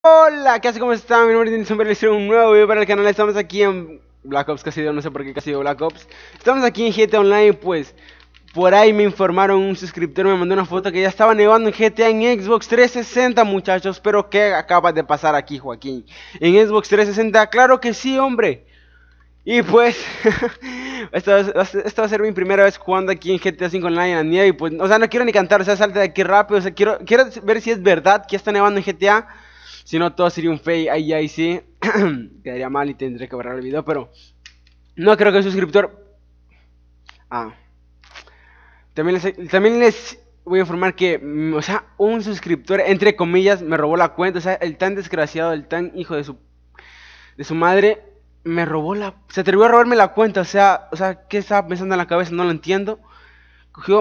Hola, ¿qué hace? ¿Cómo están? Mi nombre es Nilson les un nuevo video para el canal. Estamos aquí en Black Ops, casi no sé por qué casi sido Black Ops. Estamos aquí en GTA Online, pues por ahí me informaron un suscriptor, me mandó una foto que ya estaba nevando en GTA en Xbox 360, muchachos. Pero ¿qué acaba de pasar aquí, Joaquín? En Xbox 360, claro que sí, hombre. Y pues, esta, va a ser mi primera vez jugando aquí en GTA 5 Online en nieve. pues, o sea, no quiero ni cantar, o sea, salte de aquí rápido. O sea, quiero, quiero ver si es verdad que ya está nevando en GTA. Si no, todo sería un fake. Ahí, ahí sí. Quedaría mal y tendré que borrar el video. Pero no creo que el suscriptor. Ah. También les, también les voy a informar que, mm, o sea, un suscriptor, entre comillas, me robó la cuenta. O sea, el tan desgraciado, el tan hijo de su, de su madre, me robó la. Se atrevió a robarme la cuenta. O sea, o sea, ¿qué estaba pensando en la cabeza? No lo entiendo.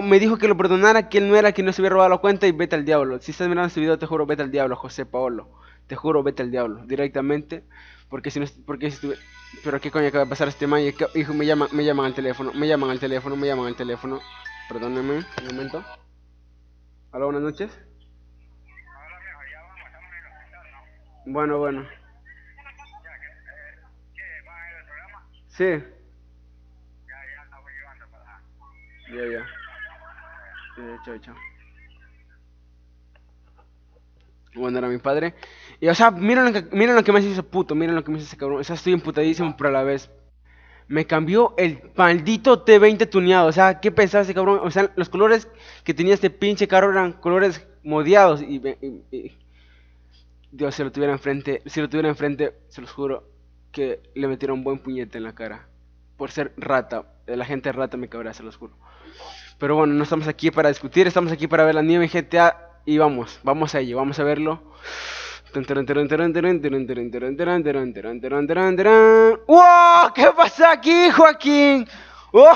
me dijo que lo perdonara, que él no era, que no se hubiera robado la cuenta y vete al diablo. Si estás mirando este video, te juro, vete al diablo, José Paolo te juro, vete al diablo, directamente, porque si no, porque si estuve, pero qué coño acaba de pasar este man, hijo, me llaman, me llaman al teléfono, me llaman al teléfono, me llaman al teléfono, perdónenme, un momento, hola, buenas noches, bueno, bueno, sí, ya, ya, chao, chao cuando era mi padre. Y o sea, miren lo que, me hizo ese puto, miren lo que me hizo ese cabrón. O sea, estoy emputadísimo, pero a la vez me cambió el maldito T20 tuneado. O sea, qué pensaste, ese cabrón. O sea, los colores que tenía este pinche carro eran colores modeados. Y, Dios, si lo tuviera enfrente, si lo tuviera enfrente, se los juro que le metieron un buen puñete en la cara. Por ser rata. La gente rata me cabría, se los juro. Pero bueno, no estamos aquí para discutir, estamos aquí para ver la nieve GTA y vamos, vamos a ello, vamos a verlo. ¡Wow! ¿Qué pasa aquí, Joaquín? ¡Wow!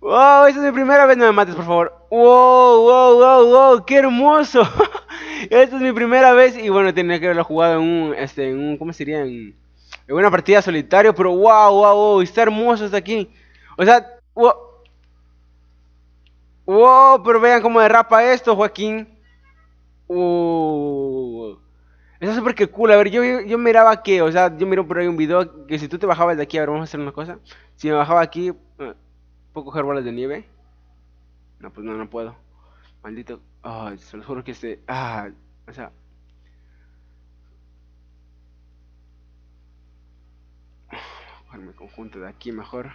¡Wow! es mi primera vez, no me mates, por favor. ¡Wow! ¡Wow! ¡Wow! ¡Wow! ¡Qué hermoso! Esta es mi primera vez y bueno, tenía que haberlo jugado en un, este, ¿cómo sería? En, una partida solitario, pero wow, wow, wow, está hermoso, hasta aquí. O sea, wow. Wow, pero vean cómo derrapa esto, Joaquín. Uh. es súper que cool. A ver, yo, yo, miraba que, o sea, yo miro por ahí un video que si tú te bajabas de aquí, a ver, vamos a hacer una cosa. Si me bajaba aquí, eh, ¿puedo coger bolas de nieve? No, pues no, no puedo. Maldito. Ay, se los juro que este. Ah, o sea. Voy a conjunto de aquí mejor.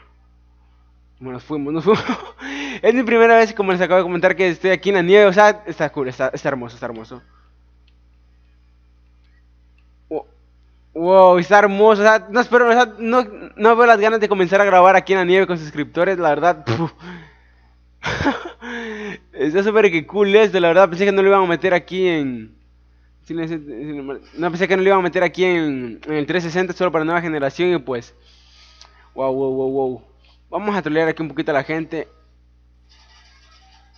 Bueno, nos fuimos, nos fuimos. es mi primera vez, como les acabo de comentar, que estoy aquí en la nieve. O sea, está cool, está, hermoso, está hermoso. Wow, está hermoso. O sea, no espero, no, veo las ganas de comenzar a grabar aquí en la nieve con suscriptores, la verdad. está súper que cool esto la verdad. Pensé que no lo iban a meter aquí en. No pensé que no lo iban a meter aquí en, en el 360 solo para nueva generación y pues. Wow, wow, wow, wow. Vamos a trolear aquí un poquito a la gente.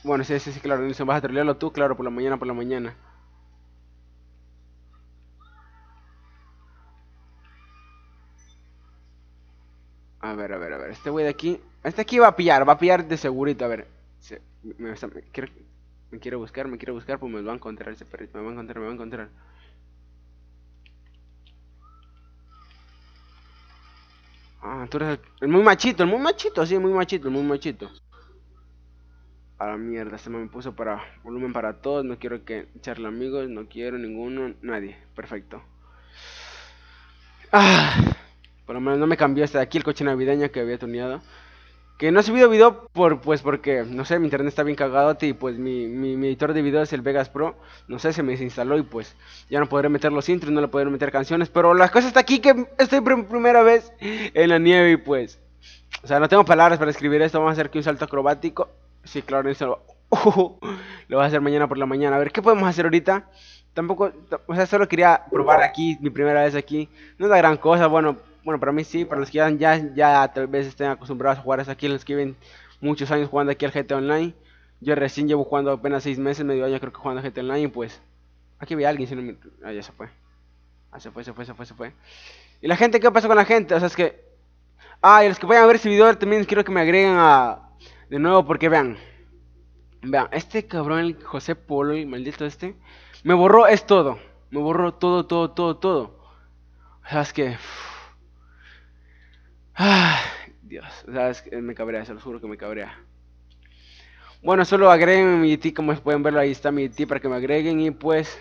Bueno, sí, sí, sí, claro, vas a trolearlo tú, claro, por la mañana, por la mañana. A ver, a ver, a ver, este güey de aquí... Este aquí va a pillar, va a pillar de segurito, a ver. me, me, me, buscar, me quiero buscar, pues me va a encontrar ese perrito, me va a encontrar, me va a encontrar. Ah, tú eres el, muy machito, el muy machito, sí, muy machito, el muy machito. A la mierda, se este me puso para volumen para todos. No quiero que echarle amigos, no quiero ninguno, nadie. Perfecto. Ah, por lo menos no me cambió hasta aquí el coche navideño que había tuneado. Que no he subido video por, pues porque, no sé, mi internet está bien cagado y pues mi, mi, editor de video es el Vegas Pro. No sé, se me desinstaló y pues ya no podré meter los intros, no le podré meter canciones. Pero la cosa está aquí que estoy por primera vez en la nieve y pues... O sea, no tengo palabras para escribir esto, vamos a hacer aquí un salto acrobático. Sí, claro, eso lo, lo voy a hacer mañana por la mañana. A ver, ¿qué podemos hacer ahorita? Tampoco, o sea, solo quería probar aquí, mi primera vez aquí. No es la gran cosa, bueno, bueno, para mí sí, para los que ya, ya, tal vez estén acostumbrados a jugar hasta aquí, los que viven muchos años jugando aquí al GTA Online. Yo recién llevo jugando apenas 6 meses, medio año creo que jugando GTA Online, pues. Aquí vi a alguien, si no me... Ah, ya se fue. Ah, se fue, se fue, se fue, se fue. ¿Y la gente? ¿Qué pasó con la gente? O sea, es que... Ah, y los que vayan a ver este video también quiero que me agreguen a... De nuevo, porque vean. Vean, este cabrón, el José Polo, el maldito este... Me borró, es todo. Me borró todo, todo, todo, todo. O sea, es que... Ah, Dios, me cabrea, se lo juro que me cabrea. Bueno, solo agreguen mi IT, como pueden verlo, ahí está mi IT para que me agreguen. Y pues,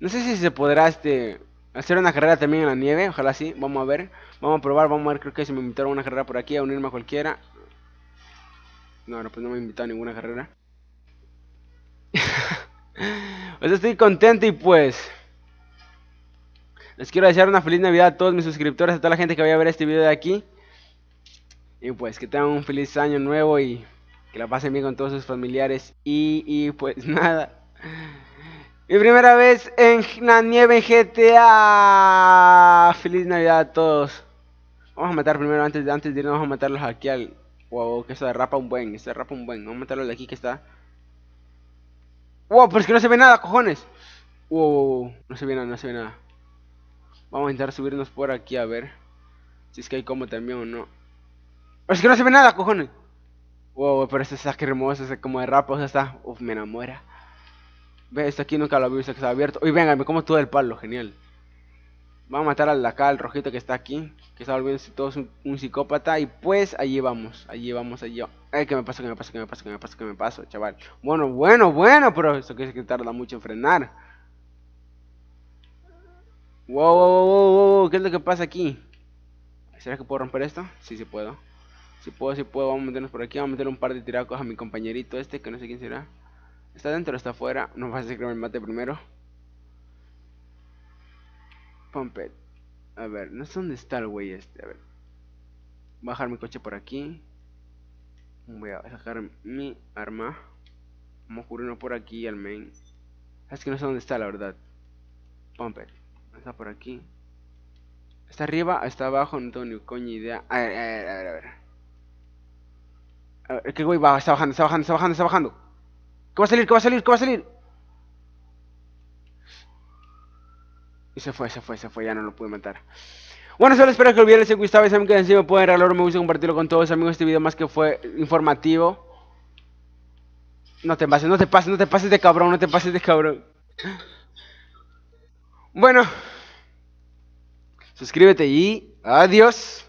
no sé si se podrá este hacer una carrera también en la nieve, ojalá sí, vamos a ver. Vamos a probar, vamos a ver, creo que si me invitaron a una carrera por aquí, a unirme a cualquiera. No, no, pues no me invitado a ninguna carrera. pues estoy contento y pues... Les quiero desear una feliz Navidad a todos mis suscriptores, a toda la gente que vaya a ver este video de aquí. Y pues que tengan un feliz año nuevo y que la pasen bien con todos sus familiares. Y, y pues nada. Mi primera vez en la nieve GTA. Feliz Navidad a todos. Vamos a matar primero, antes, de, antes de irnos, vamos a matarlos aquí al... Wow, que se derrapa un buen, se derrapa un buen. Vamos a matarlos de aquí que está... Wow, pero es que no se ve nada, cojones. Wow, no se ve nada, no se ve nada. Vamos a intentar subirnos por aquí a ver si es que hay como también o no. Es que no se ve nada, cojones. Wow, pero este saque hermoso, ese como de rapos está. Uf, me enamora. Ve, este aquí nunca lo había visto que está abierto. Uy, venga, me como todo el palo, genial. Vamos a matar al de al rojito que está aquí. Que está volviendo todo un, psicópata. Y pues allí vamos, allí vamos, allí vamos. que me pasa, qué me pasa, qué me pasa, qué me pasa, qué me pasa, chaval. Bueno, bueno, bueno, pero eso que, es que tarda mucho en frenar. Wow, wow, wow, wow, ¿qué es lo que pasa aquí? ¿Será que puedo romper esto? Sí, sí puedo. Si puedo, si puedo, vamos a meternos por aquí. Vamos a meter un par de tiracos a mi compañerito este, que no sé quién será. ¿Está dentro o está afuera? No va a ser que me mate primero. Pumpet. A ver, no sé dónde está el güey este. A ver. Bajar mi coche por aquí. Voy a sacar mi arma. Vamos a uno por aquí al main. Es que no sé dónde está, la verdad. Pumpet. Está por aquí. Está arriba, está abajo, no tengo ni coña idea. A ver, a ver, a ver, a ver. A ver ¿Qué güey va? Está bajando, está bajando, está bajando, está bajando. ¿Qué va a salir? ¿Qué va a salir? ¿Qué va a salir? Y se fue, se fue, se fue, ya no lo pude matar. Bueno, solo espero que el video les haya gustado. Saben que si me pueden regalar me gusta compartirlo con todos amigos. Este video más que fue informativo. No te pases, no te pases, no te pases de cabrón, no te pases de cabrón. Bueno, suscríbete y adiós.